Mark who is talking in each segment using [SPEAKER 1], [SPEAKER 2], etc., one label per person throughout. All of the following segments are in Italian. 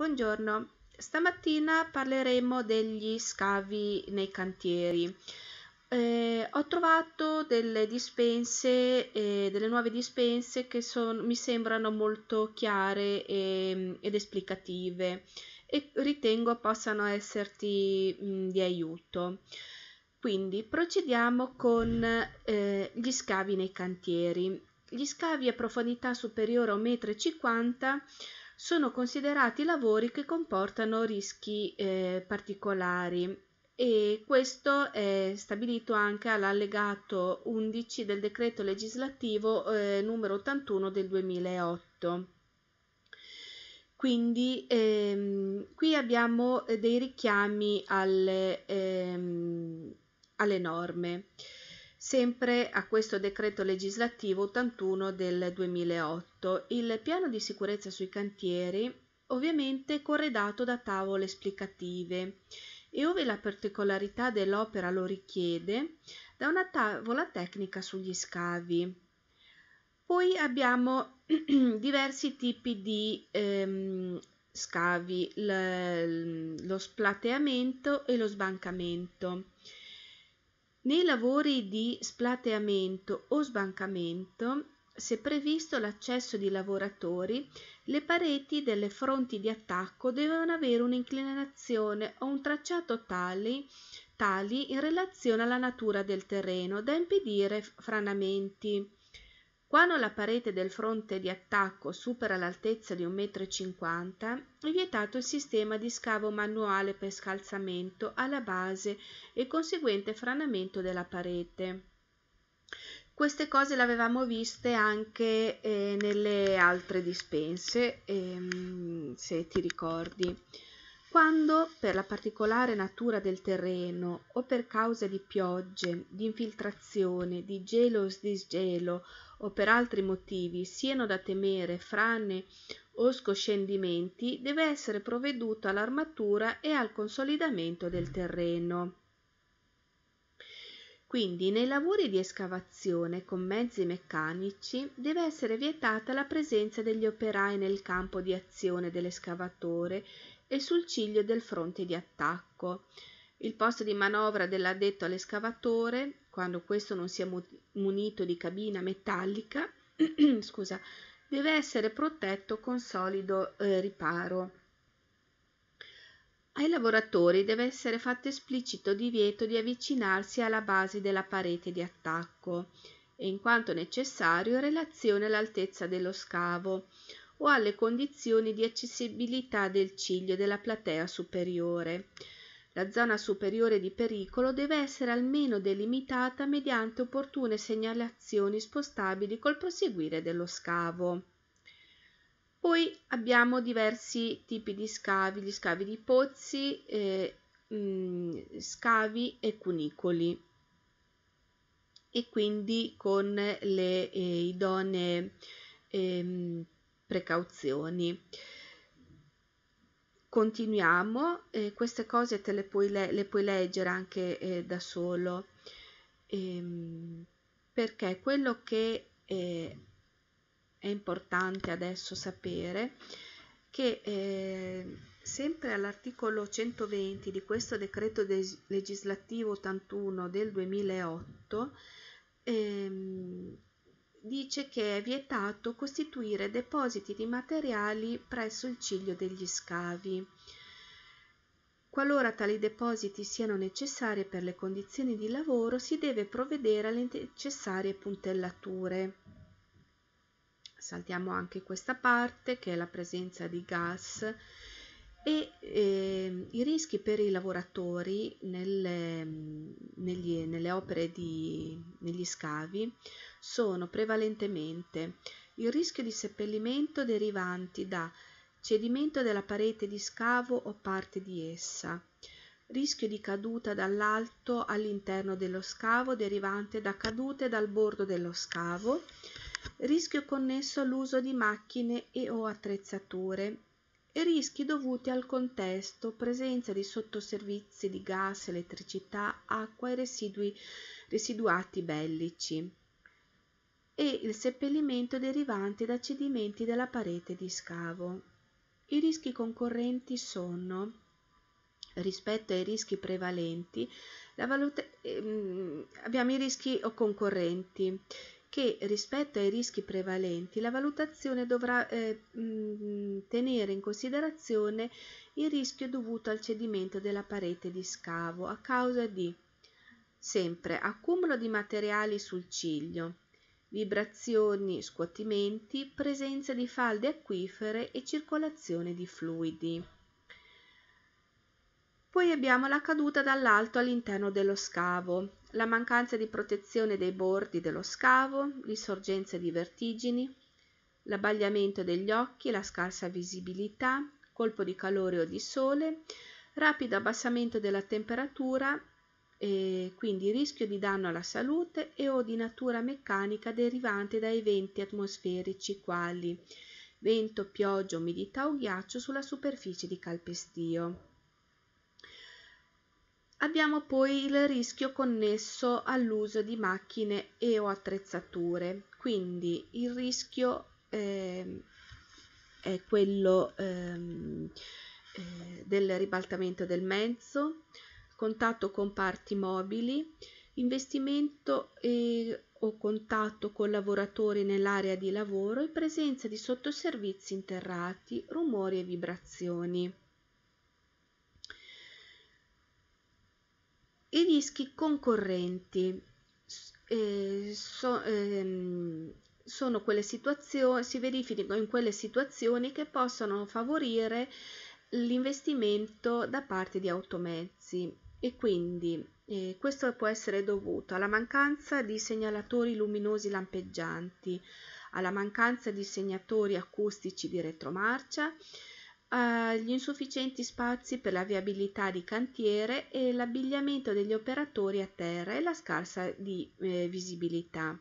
[SPEAKER 1] Buongiorno, stamattina parleremo degli scavi nei cantieri. Eh, ho trovato delle dispense, eh, delle nuove dispense che son, mi sembrano molto chiare e, ed esplicative e ritengo possano esserti mh, di aiuto. Quindi procediamo con eh, gli scavi nei cantieri. Gli scavi a profondità superiore a 1,50 m sono considerati lavori che comportano rischi eh, particolari e questo è stabilito anche all'allegato 11 del decreto legislativo eh, numero 81 del 2008. Quindi ehm, qui abbiamo eh, dei richiami alle, ehm, alle norme. Sempre a questo decreto legislativo 81 del 2008, il piano di sicurezza sui cantieri ovviamente corredato da tavole esplicative e ove la particolarità dell'opera lo richiede, da una tavola tecnica sugli scavi. Poi abbiamo diversi tipi di ehm, scavi, l- lo splateamento e lo sbancamento. Nei lavori di splateamento o sbancamento, se previsto l'accesso di lavoratori, le pareti delle fronti di attacco devono avere un'inclinazione o un tracciato tali, tali in relazione alla natura del terreno da impedire franamenti quando la parete del fronte di attacco supera l'altezza di 1,50 m, è vietato il sistema di scavo manuale per scalzamento alla base e conseguente franamento della parete. Queste cose le avevamo viste anche eh, nelle altre dispense, ehm, se ti ricordi. Quando, per la particolare natura del terreno o per causa di piogge, di infiltrazione, di gelo o disgelo o per altri motivi siano da temere frane o scoscendimenti, deve essere provveduto all'armatura e al consolidamento del terreno. Quindi nei lavori di escavazione con mezzi meccanici deve essere vietata la presenza degli operai nel campo di azione dell'escavatore e sul ciglio del fronte di attacco. Il posto di manovra dell'addetto all'escavatore quando questo non sia munito di cabina metallica, scusa, deve essere protetto con solido eh, riparo. Ai lavoratori deve essere fatto esplicito divieto di avvicinarsi alla base della parete di attacco e in quanto necessario in relazione all'altezza dello scavo o alle condizioni di accessibilità del ciglio della platea superiore la zona superiore di pericolo deve essere almeno delimitata mediante opportune segnalazioni spostabili col proseguire dello scavo. Poi abbiamo diversi tipi di scavi, gli scavi di pozzi, eh, mh, mm, scavi e cunicoli e quindi con le eh, idonee eh, precauzioni continuiamo, eh, queste cose te le puoi, le-, le puoi leggere anche eh, da solo, ehm, perché quello che eh, è importante adesso sapere che eh, sempre all'articolo 120 di questo decreto de- legislativo 81 del 2008 ehm, dice che è vietato costituire depositi di materiali presso il ciglio degli scavi. Qualora tali depositi siano necessari per le condizioni di lavoro, si deve provvedere alle necessarie puntellature. Saltiamo anche questa parte che è la presenza di gas e eh, i rischi per i lavoratori nelle, mhmm, negli, nelle opere di, negli scavi sono prevalentemente il rischio di seppellimento derivanti da cedimento della parete di scavo o parte di essa, rischio di caduta dall'alto all'interno dello scavo derivante da cadute dal bordo dello scavo, rischio connesso all'uso di macchine e o attrezzature e rischi dovuti al contesto, presenza di sottoservizi di gas, elettricità, acqua e residui, residuati bellici e il seppellimento derivante da cedimenti della parete di scavo. I rischi concorrenti sono rispetto ai rischi prevalenti, valuta, ehm, abbiamo i rischi concorrenti che rispetto ai rischi prevalenti la valutazione dovrà eh, mh, mm, tenere in considerazione il rischio dovuto al cedimento della parete di scavo a causa di sempre accumulo di materiali sul ciglio, vibrazioni, scuotimenti, presenza di falde acquifere e circolazione di fluidi. Poi abbiamo la caduta dall'alto all'interno dello scavo, la mancanza di protezione dei bordi dello scavo, l'insorgenza di vertigini, l'abbagliamento degli occhi, la scarsa visibilità, colpo di calore o di sole, rapido abbassamento della temperatura e quindi rischio di danno alla salute e o di natura meccanica derivante da eventi atmosferici quali vento, pioggia, umidità o ghiaccio sulla superficie di calpestio. Abbiamo poi il rischio connesso all'uso di macchine e o attrezzature, quindi il rischio eh, è quello ehm, eh, del ribaltamento del mezzo, contatto con parti mobili, investimento e, o contatto con lavoratori nell'area di lavoro e presenza di sottoservizi interrati, rumori e vibrazioni. I dischi concorrenti eh, so, ehm, sono quelle situazioni, si verificano in quelle situazioni che possono favorire l'investimento da parte di automezzi e quindi eh, questo può essere dovuto alla mancanza di segnalatori luminosi lampeggianti, alla mancanza di segnatori acustici di retromarcia, gli insufficienti spazi per la viabilità di cantiere e l'abbigliamento degli operatori a terra e la scarsa di, eh, visibilità.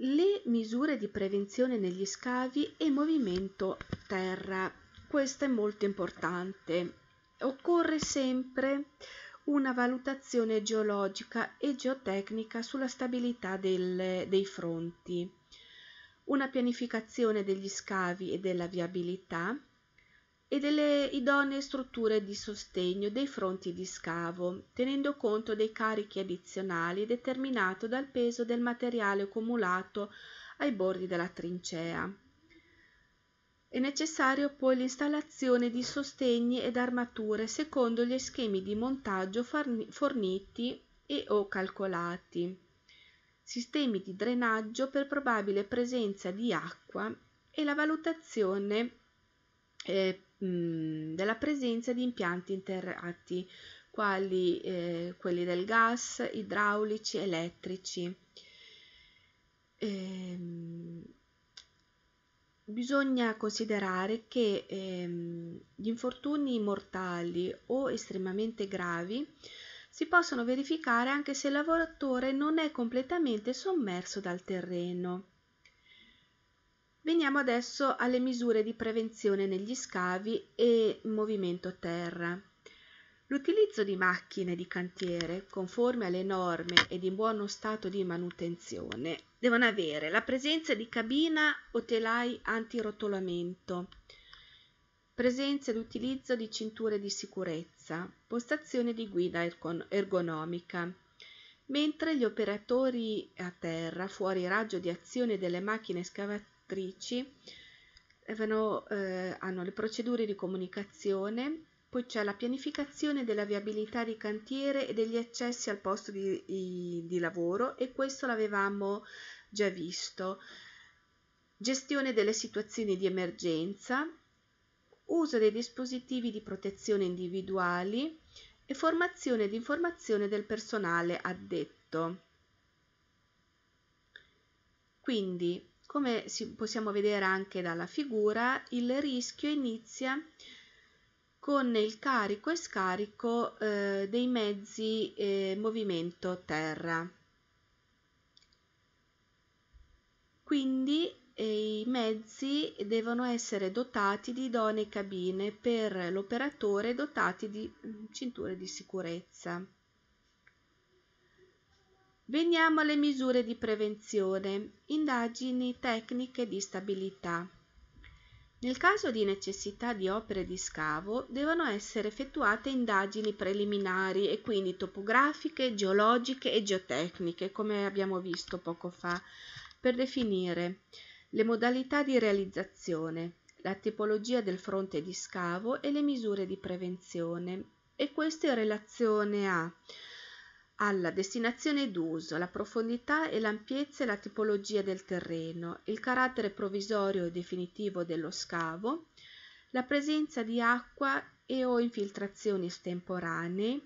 [SPEAKER 1] Le misure di prevenzione negli scavi e movimento terra. Questo è molto importante. Occorre sempre una valutazione geologica e geotecnica sulla stabilità del, dei fronti una pianificazione degli scavi e della viabilità e delle idonee strutture di sostegno dei fronti di scavo, tenendo conto dei carichi addizionali determinato dal peso del materiale accumulato ai bordi della trincea. È necessario poi l'installazione di sostegni ed armature secondo gli schemi di montaggio forniti e o calcolati sistemi di drenaggio per probabile presenza di acqua e la valutazione eh, della presenza di impianti interrati, quali eh, quelli del gas, idraulici, elettrici. Ehm, bisogna considerare che ehm, gli infortuni mortali o estremamente gravi si possono verificare anche se il lavoratore non è completamente sommerso dal terreno. Veniamo adesso alle misure di prevenzione negli scavi e movimento terra. L'utilizzo di macchine di cantiere conforme alle norme ed in buono stato di manutenzione devono avere la presenza di cabina o telai antirotolamento, presenza ed utilizzo di cinture di sicurezza, postazione di guida ergonomica, mentre gli operatori a terra, fuori raggio di azione delle macchine scavatrici, hanno, eh, hanno le procedure di comunicazione, poi c'è la pianificazione della viabilità di cantiere e degli accessi al posto di, di, di lavoro e questo l'avevamo già visto. Gestione delle situazioni di emergenza, uso dei dispositivi di protezione individuali e formazione ed informazione del personale addetto. Quindi, come possiamo vedere anche dalla figura, il rischio inizia con il carico e scarico eh, dei mezzi eh, movimento terra. Quindi e i mezzi devono essere dotati di idonee cabine per l'operatore dotati di mm, cinture di sicurezza. Veniamo alle misure di prevenzione, indagini tecniche di stabilità. Nel caso di necessità di opere di scavo devono essere effettuate indagini preliminari e quindi topografiche, geologiche e geotecniche, come abbiamo visto poco fa, per definire le modalità di realizzazione, la tipologia del fronte di scavo e le misure di prevenzione e questo in relazione a alla destinazione d'uso, la profondità e l'ampiezza e la tipologia del terreno, il carattere provvisorio e definitivo dello scavo, la presenza di acqua e o infiltrazioni estemporanee,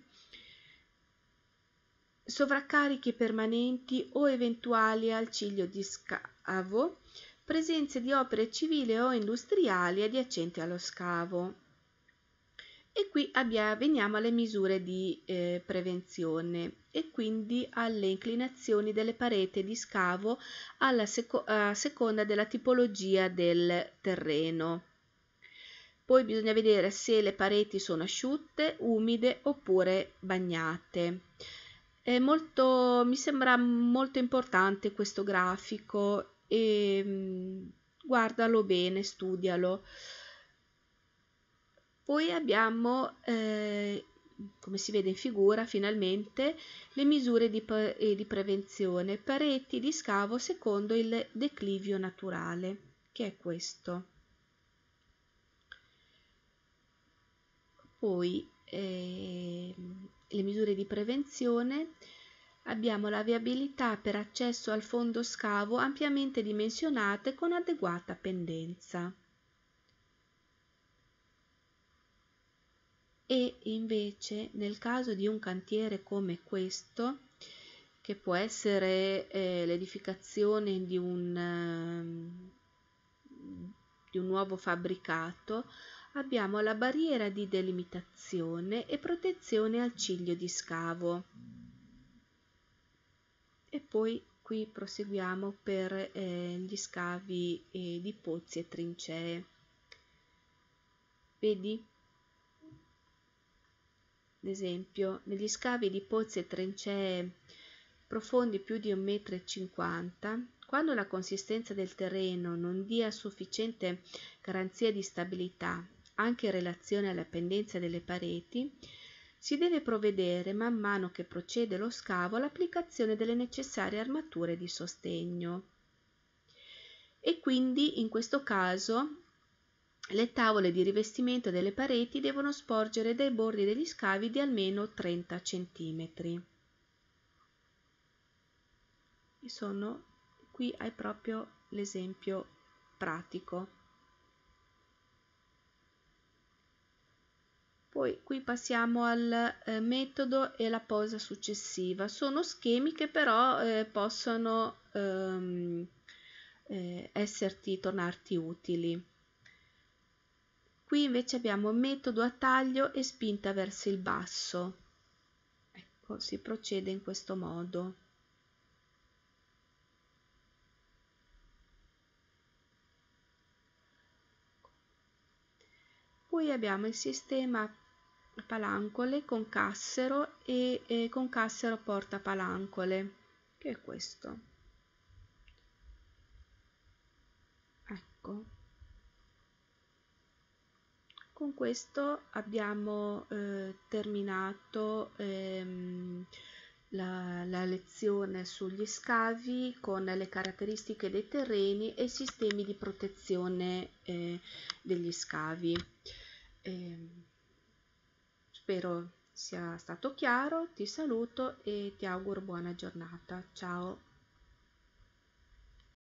[SPEAKER 1] sovraccarichi permanenti o eventuali al ciglio di scavo, presenze di opere civili o industriali adiacenti allo scavo. E qui abbiamo, veniamo alle misure di eh, prevenzione e quindi alle inclinazioni delle pareti di scavo alla seco- a seconda della tipologia del terreno. Poi bisogna vedere se le pareti sono asciutte, umide oppure bagnate. Molto, mi sembra molto importante questo grafico e mm, guardalo bene, studialo. Poi abbiamo, eh, come si vede in figura, finalmente le misure di, pre di prevenzione, pareti di scavo secondo il declivio naturale, che è questo. Poi eh, le misure di prevenzione abbiamo la viabilità per accesso al fondo scavo ampiamente dimensionata e con adeguata pendenza. E invece nel caso di un cantiere come questo, che può essere eh, l'edificazione di un, ehm, di un nuovo fabbricato, abbiamo la barriera di delimitazione e protezione al ciglio di scavo poi qui proseguiamo per eh, gli scavi eh, di pozzi e trincee vedi ad esempio negli scavi di pozzi e trincee profondi più di 1,50 m quando la consistenza del terreno non dia sufficiente garanzia di stabilità anche in relazione alla pendenza delle pareti si deve provvedere man mano che procede lo scavo all'applicazione delle necessarie armature di sostegno. E quindi in questo caso le tavole di rivestimento delle pareti devono sporgere dai bordi degli scavi di almeno 30 cm. E sono qui hai proprio l'esempio pratico. Poi qui passiamo al eh, metodo e la posa successiva. Sono schemi che però eh, possono ehm, eh, esserti, tornarti utili. Qui invece abbiamo metodo a taglio e spinta verso il basso. Ecco, si procede in questo modo. Poi abbiamo il sistema palancole con cassero e, e con cassero porta palancole che è questo ecco con questo abbiamo eh, terminato ehm, la, la, lezione sugli scavi con le caratteristiche dei terreni e i sistemi di protezione eh, degli scavi. Eh, Spero sia stato chiaro, ti saluto e ti auguro buona giornata. Ciao!